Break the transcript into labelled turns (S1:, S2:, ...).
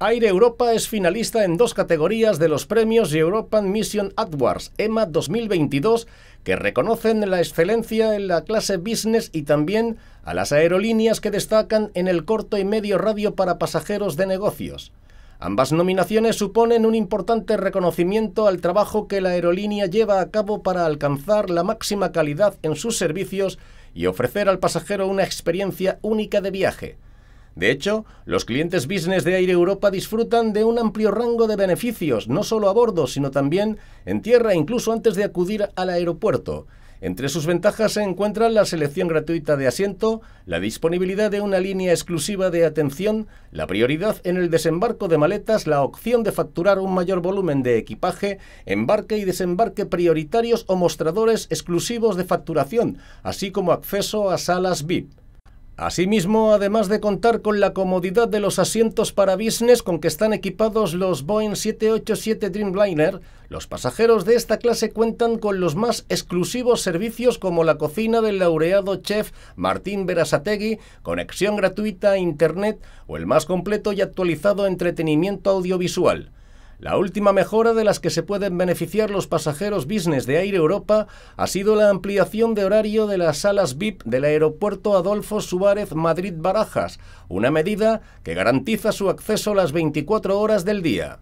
S1: Aire Europa es finalista en dos categorías de los premios European Mission Awards EMA 2022, que reconocen la excelencia en la clase business y también a las aerolíneas que destacan en el corto y medio radio para pasajeros de negocios. Ambas nominaciones suponen un importante reconocimiento al trabajo que la aerolínea lleva a cabo para alcanzar la máxima calidad en sus servicios y ofrecer al pasajero una experiencia única de viaje. De hecho, los clientes business de Aire Europa disfrutan de un amplio rango de beneficios, no solo a bordo, sino también en tierra, incluso antes de acudir al aeropuerto. Entre sus ventajas se encuentran la selección gratuita de asiento, la disponibilidad de una línea exclusiva de atención, la prioridad en el desembarco de maletas, la opción de facturar un mayor volumen de equipaje, embarque y desembarque prioritarios o mostradores exclusivos de facturación, así como acceso a salas VIP. Asimismo, además de contar con la comodidad de los asientos para business con que están equipados los Boeing 787 Dreamliner, los pasajeros de esta clase cuentan con los más exclusivos servicios como la cocina del laureado chef Martín Berasategui, conexión gratuita a Internet o el más completo y actualizado entretenimiento audiovisual. La última mejora de las que se pueden beneficiar los pasajeros business de Aire Europa ha sido la ampliación de horario de las salas VIP del aeropuerto Adolfo Suárez Madrid Barajas, una medida que garantiza su acceso las 24 horas del día.